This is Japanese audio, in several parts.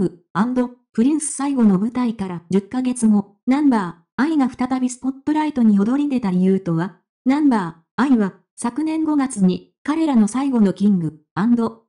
ムプリンス最後の舞台から10ヶ月後、ナンバー、アイが再びスポットライトに踊り出た理由とは、ナンバー、アイは、昨年5月に、彼らの最後のキング、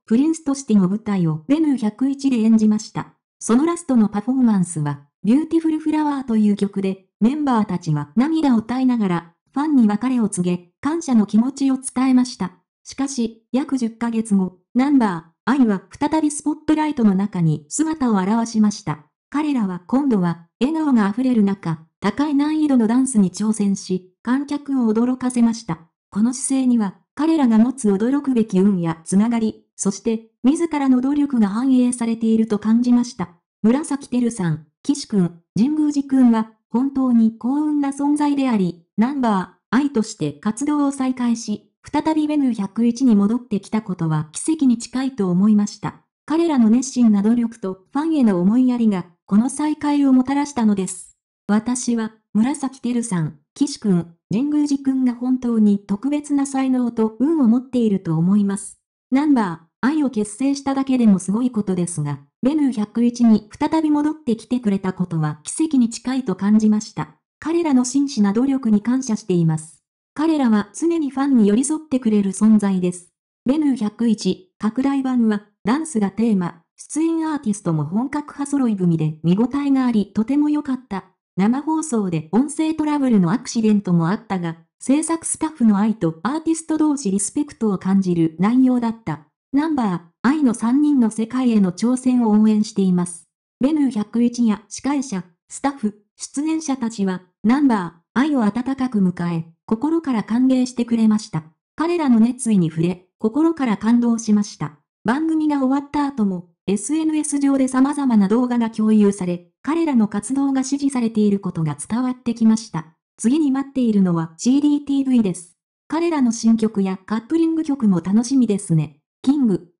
プリンスとしての舞台をベヌ101で演じました。そのラストのパフォーマンスは、ビューティフルフラワーという曲で、メンバーたちは涙を歌いながら、ファンに別れを告げ、感謝の気持ちを伝えました。しかし、約10ヶ月後、ナンバー、アイは再びスポットライトの中に姿を現しました。彼らは今度は、笑顔が溢れる中、高い難易度のダンスに挑戦し、観客を驚かせました。この姿勢には、彼らが持つ驚くべき運やつながり、そして、自らの努力が反映されていると感じました。紫てるさん、岸くん、神宮寺くんは、本当に幸運な存在であり、ナンバー、愛として活動を再開し、再びベヌー101に戻ってきたことは奇跡に近いと思いました。彼らの熱心な努力とファンへの思いやりが、この再会をもたらしたのです。私は、紫てるさん、岸くん、神宮寺くんが本当に特別な才能と運を持っていると思います。ナンバー、愛を結成しただけでもすごいことですが、ベヌー101に再び戻ってきてくれたことは奇跡に近いと感じました。彼らの真摯な努力に感謝しています。彼らは常にファンに寄り添ってくれる存在です。レヌー101拡大版はダンスがテーマ、出演アーティストも本格派揃い組で見応えがありとても良かった。生放送で音声トラブルのアクシデントもあったが、制作スタッフの愛とアーティスト同士リスペクトを感じる内容だった。ナンバー、愛の3人の世界への挑戦を応援しています。レヌー101や司会者、スタッフ、出演者たちは、ナンバー、愛を温かく迎え、心から歓迎してくれました。彼らの熱意に触れ、心から感動しました。番組が終わった後も、SNS 上で様々な動画が共有され、彼らの活動が支持されていることが伝わってきました。次に待っているのは CDTV です。彼らの新曲やカップリング曲も楽しみですね。キング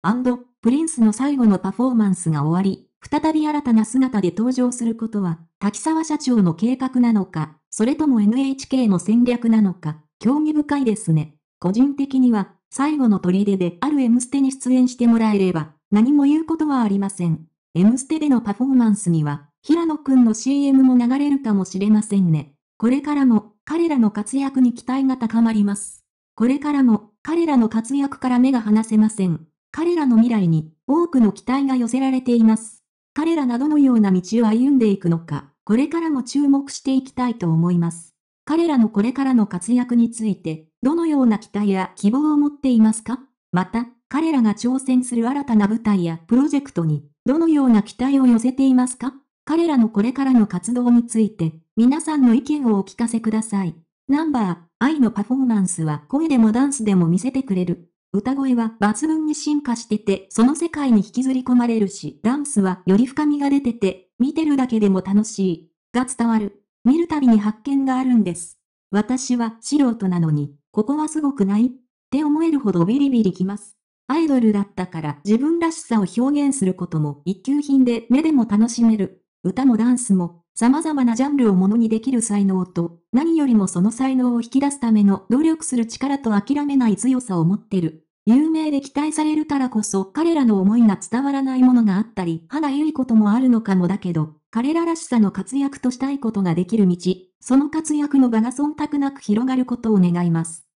プリンスの最後のパフォーマンスが終わり、再び新たな姿で登場することは、滝沢社長の計画なのか、それとも NHK の戦略なのか、興味深いですね。個人的には、最後の砦である M ステに出演してもらえれば、何も言うことはありません。M ステでのパフォーマンスには、平野くんの CM も流れるかもしれませんね。これからも、彼らの活躍に期待が高まります。これからも、彼らの活躍から目が離せません。彼らの未来に、多くの期待が寄せられています。彼らがどのような道を歩んでいくのか、これからも注目していきたいと思います。彼らのこれからの活躍について、どのような期待や希望を持っていますかまた、彼らが挑戦する新たな舞台やプロジェクトに、どのような期待を寄せていますか彼らのこれからの活動について、皆さんの意見をお聞かせください。ナンバー、愛のパフォーマンスは声でもダンスでも見せてくれる。歌声は抜群に進化してて、その世界に引きずり込まれるし、ダンスはより深みが出てて、見てるだけでも楽しい、が伝わる。見るたびに発見があるんです。私は素人なのに、ここはすごくないって思えるほどビリビリきます。アイドルだったから自分らしさを表現することも一級品で目でも楽しめる。歌もダンスも、様々なジャンルをものにできる才能と、何よりもその才能を引き出すための努力する力と諦めない強さを持ってる。有名で期待されるからこそ彼らの思いが伝わらないものがあったり、歯がゆいこともあるのかもだけど、彼ららしさの活躍としたいことができる道、その活躍の場が忖度なく広がることを願います。